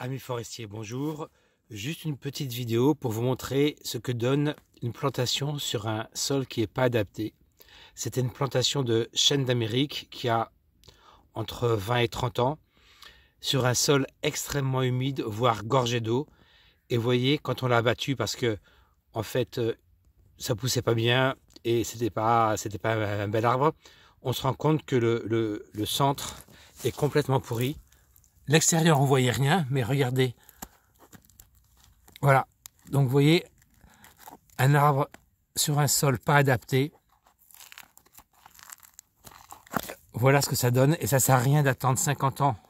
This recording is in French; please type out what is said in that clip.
Amis forestiers, bonjour. Juste une petite vidéo pour vous montrer ce que donne une plantation sur un sol qui n'est pas adapté. C'était une plantation de chêne d'Amérique qui a entre 20 et 30 ans, sur un sol extrêmement humide, voire gorgé d'eau. Et voyez, quand on l'a abattu, parce que en fait, euh, ça poussait pas bien et c'était pas, c'était pas un bel arbre, on se rend compte que le centre est complètement pourri. L'extérieur, on voyait rien, mais regardez. Voilà. Donc, vous voyez, un arbre sur un sol pas adapté. Voilà ce que ça donne. Et ça sert à rien d'attendre 50 ans